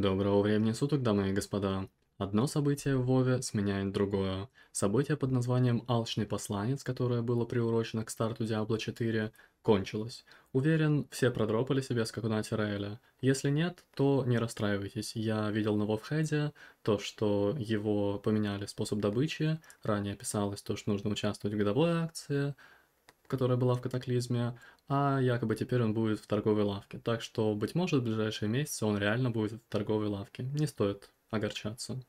Доброго времени суток, дамы и господа. Одно событие в Вове сменяет другое. Событие под названием «Алчный посланец», которое было приурочено к старту Diablo 4, кончилось. Уверен, все продропали себе скакуна Тиреля. Если нет, то не расстраивайтесь. Я видел на Вовхеде то, что его поменяли способ добычи, ранее писалось то, что нужно участвовать в годовой акции, которая была в катаклизме, а якобы теперь он будет в торговой лавке. Так что, быть может, в ближайшие месяцы он реально будет в торговой лавке. Не стоит огорчаться.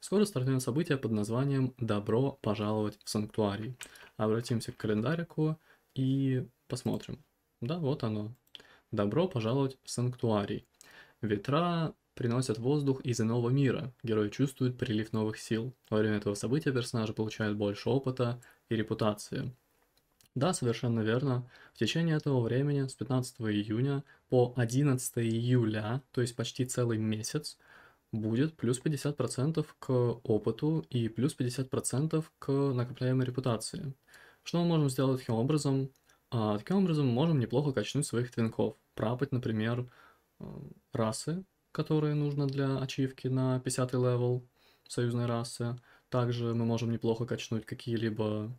Скоро стартует событие под названием «Добро пожаловать в санктуарий». Обратимся к календарику и посмотрим. Да, вот оно. «Добро пожаловать в санктуарий». Ветра приносят воздух из иного мира. Герой чувствует прилив новых сил. Во время этого события персонажи получают больше опыта и репутации. Да, совершенно верно. В течение этого времени, с 15 июня по 11 июля, то есть почти целый месяц, будет плюс 50% к опыту и плюс 50% к накопляемой репутации. Что мы можем сделать таким образом? А, таким образом, мы можем неплохо качнуть своих твинков. Прапать, например, э, расы, которые нужно для ачивки на 50 левел союзной расы. Также мы можем неплохо качнуть какие-либо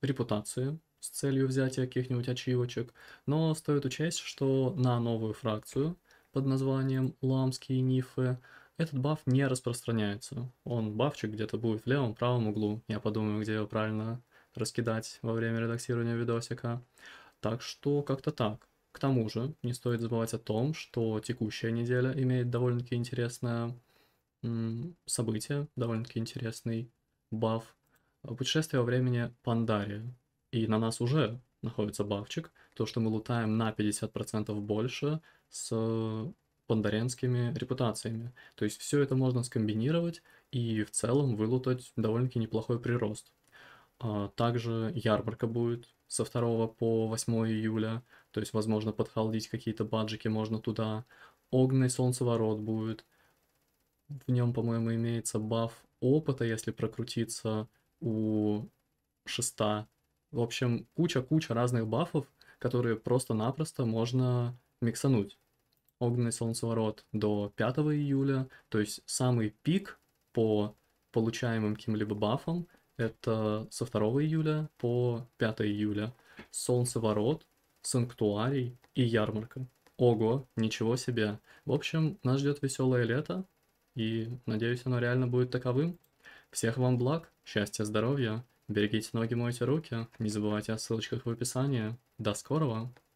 репутации, с целью взятия каких-нибудь ачивочек, но стоит учесть, что на новую фракцию под названием «Ламские нифы» этот баф не распространяется. Он бафчик где-то будет в левом правом углу. Я подумаю, где его правильно раскидать во время редактирования видосика. Так что как-то так. К тому же, не стоит забывать о том, что текущая неделя имеет довольно-таки интересное событие, довольно-таки интересный баф. Путешествие во времени Пандария и на нас уже находится бафчик. То, что мы лутаем на 50% больше с пандаренскими репутациями. То есть все это можно скомбинировать и в целом вылутать довольно-таки неплохой прирост. А, также ярмарка будет со 2 по 8 июля, то есть, возможно, подхалдить какие-то баджики можно туда. Огненный солнцеворот будет. В нем, по-моему, имеется баф опыта, если прокрутиться у шеста в общем, куча-куча разных бафов, которые просто-напросто можно миксануть. Огненный солнцеворот до 5 июля, то есть самый пик по получаемым каким-либо бафам, это со 2 июля по 5 июля. Солнцеворот, санктуарий и ярмарка. Ого, ничего себе. В общем, нас ждет веселое лето, и надеюсь, оно реально будет таковым. Всех вам благ, счастья, здоровья. Берегите ноги, мойте руки. Не забывайте о ссылочках в описании. До скорого!